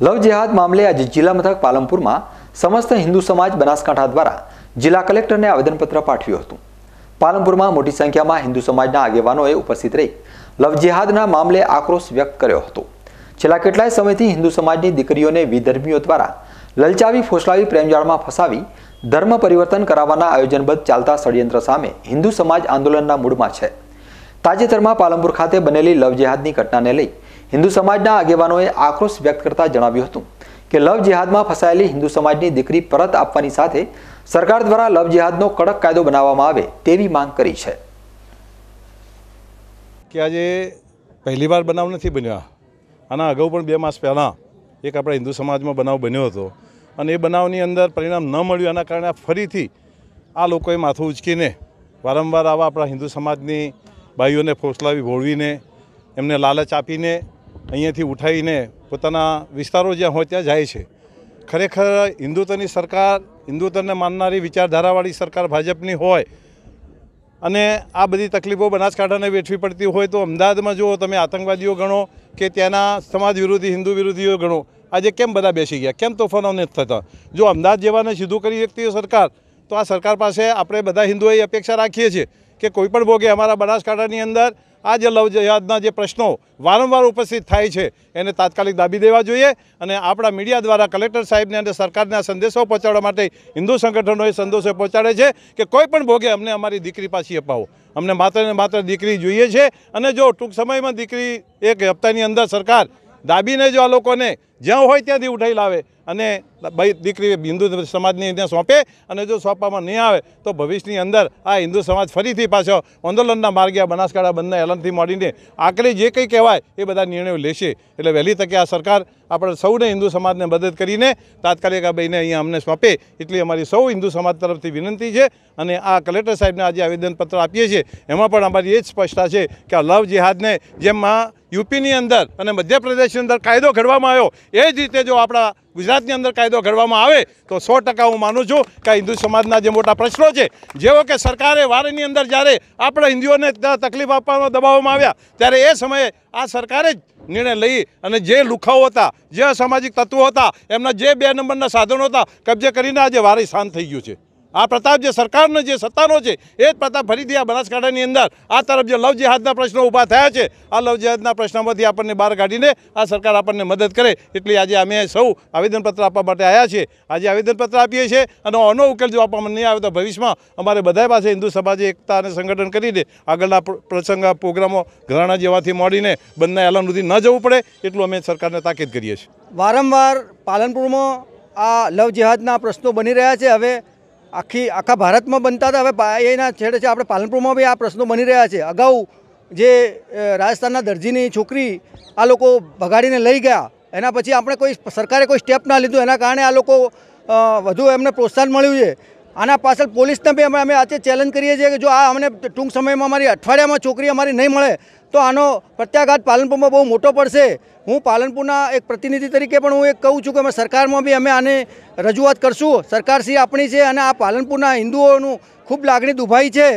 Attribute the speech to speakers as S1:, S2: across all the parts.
S1: લવ જેહાદ મામલે આજે જિલ્લા મથક પાલનપુરમાં સમસ્ત હિન્દુ સમાજ બનાસકાંઠા દ્વારા જિલ્લા કલેક્ટરને આવેદનપત્ર પાઠવ્યું હતું પાલનપુરમાં મોટી સંખ્યામાં હિન્દુ સમાજના આગેવાનોએ ઉપસ્થિત રહી લવ જેહાદના મામલે આક્રોશ વ્યક્ત કર્યો હતો છેલ્લા કેટલાય સમયથી હિન્દુ સમાજની દીકરીઓને વિધર્મીઓ દ્વારા લલચાવી ફોસલાવી પ્રેમજાળમાં ફસાવી ધર્મ પરિવર્તન કરાવવાના આયોજનબદ્ધ ચાલતા ષડયંત્ર સામે હિન્દુ સમાજ આંદોલનના મૂળમાં છે તાજેતરમાં પાલનપુર ખાતે બનેલી લવ જેહાદની ઘટનાને લઈ હિન્દુ સમાજના આગેવાનોએ આક્રોશ વ્યક્ત કરતા જણાવ્યું હતું કે લવ જિહાદમાં ફસાયેલી હિન્દુ સમાજની દીકરી પરત આપવાની સાથે સરકાર દ્વારા લવ જિહાદનો કડક કાયદો બનાવવામાં આવે તેવી માંગ કરી છે
S2: કે આજે પહેલી વાર બનાવ નથી બન્યા આના અગાઉ પણ બે માસ પહેલાં એક આપણા હિન્દુ સમાજમાં બનાવ બન્યો હતો અને એ બનાવની અંદર પરિણામ ન મળ્યું એના કારણે ફરીથી આ લોકોએ માથું ઉચકીને વારંવાર આવા આપણા હિન્દુ સમાજની ભાઈઓને ફોસલાવી ભોળવીને એમને લાલચ આપીને અહીંયાથી ઉઠાવીને પોતાના વિસ્તારો જ્યાં હોય ત્યાં જાય છે ખરેખર હિન્દુત્વની સરકાર હિન્દુત્વને માનનારી વિચારધારાવાળી સરકાર ભાજપની હોય અને આ બધી તકલીફો બનાસકાંઠાને વેઠવી પડતી હોય તો અમદાવાદમાં જુઓ તમે આતંકવાદીઓ ગણો કે ત્યાંના સમાજ વિરોધી હિન્દુ વિરોધીઓ ગણો આજે કેમ બધા બેસી ગયા કેમ તોફાનો નથી થતા જો અમદાવાદ જેવાને સીધું કરી વ્યક્તિઓ સરકાર તો આ સરકાર પાસે આપણે બધા હિન્દુઓએ અપેક્ષા રાખીએ છીએ કે કોઈ પણ ભોગે અમારા બનાસકાંઠાની અંદર આ જે લવ જહાદના જે પ્રશ્નો વારંવાર ઉપસ્થિત થાય છે એને તાત્કાલિક દાબી દેવા જોઈએ અને આપણા મીડિયા દ્વારા કલેક્ટર સાહેબને અને સરકારના સંદેશો પહોંચાડવા માટે હિન્દુ સંગઠનોએ સંદેશો પહોંચાડે છે કે કોઈ પણ ભોગે અમને અમારી દીકરી પાછી અપાવો અમને માત્ર ને માત્ર દીકરી જોઈએ છે અને જો ટૂંક સમયમાં દીકરી એક હપ્તાની અંદર સરકાર દાબીને જો આ લોકોને જ્યાં હોય ત્યાંથી ઉઠાઈ લાવે અને ભાઈ દીકરી હિન્દુ સમાજની ત્યાં સોંપે અને જો સોંપવામાં નહીં આવે તો ભવિષ્યની અંદર આ હિન્દુ સમાજ ફરીથી પાછો આંદોલનના માર્ગે આ બનાસકાંઠા બંધના એલનથી મળીને આખરે જે કંઈ કહેવાય એ બધા નિર્ણયો લેશે એટલે વહેલી તકે આ સરકાર આપણે સૌને હિન્દુ સમાજને મદદ કરીને તાત્કાલિક આ બહીને અહીંયા અમને સોંપે એટલી અમારી સૌ હિન્દુ સમાજ તરફથી વિનંતી છે અને આ કલેક્ટર સાહેબને આજે આવેદનપત્ર આપીએ છીએ એમાં પણ અમારી એ જ સ્પષ્ટતા છે કે આ લવ જેહાદને જેમાં યુપીની અંદર અને મધ્યપ્રદેશની અંદર કાયદો ઘડવામાં આવ્યો એ જ રીતે જો આપણા ગુજરાતની અંદર કાયદો ઘડવામાં આવે તો સો હું માનું છું કે હિન્દુ સમાજના જે મોટા પ્રશ્નો છે જેવો કે સરકારે વારની અંદર જ્યારે આપણા હિન્દુઓને તકલીફ આપવામાં દબાવવામાં આવ્યા ત્યારે એ સમયે આ સરકારે જ નિર્ણય લઈ અને જે લુખાઓ હતા જે અસામાજિક તત્વો હતા એમના જે બે નંબરના સાધનો હતા કબજે કરીને આજે વારી શાંત થઈ ગયું છે આ પ્રતાપ જે સરકારનો જે સત્તાનો છે એ જ પ્રતાપ ફરીથી આ બનાસકાંઠાની અંદર આ તરફ જે લવ જેહાદના પ્રશ્નો ઊભા થયા છે આ લવ જેહાદના પ્રશ્નોમાંથી આપણને બહાર કાઢીને આ સરકાર આપણને મદદ કરે એટલી આજે અમે સૌ આવેદનપત્ર આપવા માટે આવ્યા છીએ આજે આવેદનપત્ર આપીએ છીએ અને આનો ઉકેલ જો આપવામાં નહીં આવે તો ભવિષ્યમાં અમારે બધા પાસે હિન્દુ સમાજે એકતા અને સંગઠન કરીને આગળના પ્રસંગ પ્રોગ્રામો ઘરાણા જેવાથી મોડીને બંને એલન સુધી ન જવું પડે એટલું અમે સરકારને તાકીદ કરીએ છીએ
S3: વારંવાર પાલનપુરમાં આ લવ જેહાદના પ્રશ્નો બની રહ્યા છે હવે આખી આખા ભારતમાં બનતા હતા હવે એના છેડે છે આપણે પાલનપુરમાં બી આ પ્રશ્નો બની રહ્યા છે અગાઉ જે રાજસ્થાનના દરજીની છોકરી આ લોકો ભગાડીને લઈ ગયા એના પછી આપણે કોઈ સરકારે કોઈ સ્ટેપ ના લીધું એના કારણે આ લોકો વધુ એમને પ્રોત્સાહન મળ્યું છે આના પાછળ પોલીસને બી અમે અમે આજે ચેલેન્જ કરીએ છીએ કે જો આ અમને ટૂંક સમયમાં અમારી અઠવાડિયામાં છોકરી અમારી નહીં મળે તો આનો પ્રત્યાઘાત પાલનપુરમાં બહુ મોટો પડશે હું પાલનપુરના એક પ્રતિનિધિ તરીકે પણ હું એક કહું છું કે અમે સરકારમાં બી અમે આને રજૂઆત કરશું સરકારશ્રી આપણી છે અને આ પાલનપુરના હિન્દુઓનું ખૂબ લાગણી દુભાઈ છે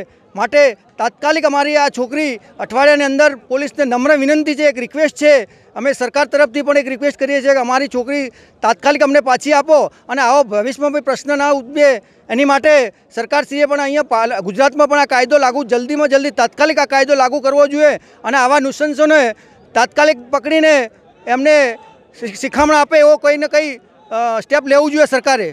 S3: માટે તાત્કાલિક અમારી આ છોકરી અઠવાડિયાની અંદર પોલીસને નમ્ર વિનંતી છે એક રિક્વેસ્ટ છે અમે સરકાર તરફથી પણ એક રિક્વેસ્ટ કરીએ છીએ કે અમારી છોકરી તાત્કાલિક અમને પાછી આપો અને આવો ભવિષ્યમાં કોઈ પ્રશ્ન ના ઉદભે એની માટે સરકારશ્રીએ પણ અહીંયા ગુજરાતમાં પણ આ કાયદો લાગુ જલ્દીમાં જલ્દી તાત્કાલિક આ કાયદો લાગુ કરવો જોઈએ અને આવા નુસંસોને તાત્કાલિક પકડીને એમને શિખામણ આપે એવો કંઈ ને કંઈ સ્ટેપ લેવું જોઈએ સરકારે